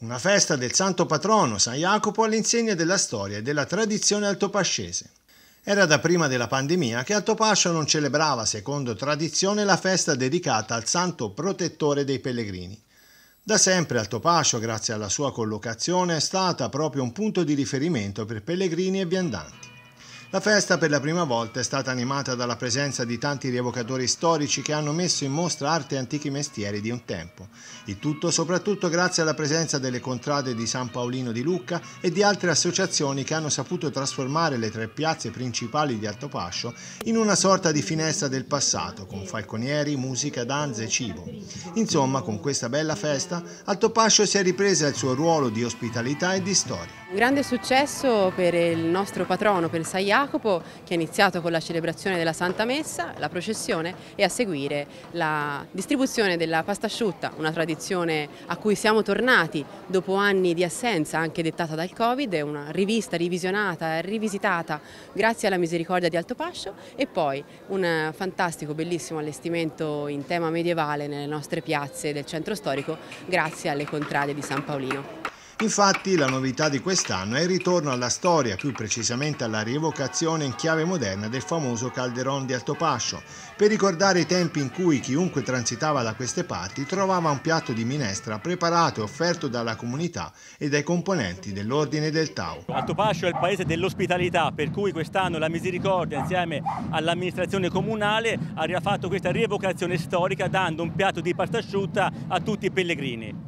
Una festa del santo patrono San Jacopo all'insegna della storia e della tradizione altopascese. Era da prima della pandemia che Altopascio non celebrava, secondo tradizione, la festa dedicata al santo protettore dei pellegrini. Da sempre Altopascio, grazie alla sua collocazione, è stata proprio un punto di riferimento per pellegrini e viandanti. La festa per la prima volta è stata animata dalla presenza di tanti rievocatori storici che hanno messo in mostra arte e antichi mestieri di un tempo. Il tutto soprattutto grazie alla presenza delle contrade di San Paolino di Lucca e di altre associazioni che hanno saputo trasformare le tre piazze principali di Altopascio in una sorta di finestra del passato con falconieri, musica, danze e cibo. Insomma, con questa bella festa, Altopascio si è ripresa il suo ruolo di ospitalità e di storia. Un grande successo per il nostro patrono, per il Saia Jacopo che ha iniziato con la celebrazione della Santa Messa, la processione e a seguire la distribuzione della pasta asciutta, una tradizione a cui siamo tornati dopo anni di assenza anche dettata dal Covid, una rivista revisionata e rivisitata grazie alla misericordia di Alto Pascio e poi un fantastico, bellissimo allestimento in tema medievale nelle nostre piazze del centro storico grazie alle contrade di San Paolino. Infatti la novità di quest'anno è il ritorno alla storia, più precisamente alla rievocazione in chiave moderna del famoso calderon di Altopascio, per ricordare i tempi in cui chiunque transitava da queste parti trovava un piatto di minestra preparato e offerto dalla comunità e dai componenti dell'Ordine del Tau. Altopascio è il paese dell'ospitalità, per cui quest'anno la Misericordia insieme all'amministrazione comunale ha fatto questa rievocazione storica dando un piatto di pasta asciutta a tutti i pellegrini.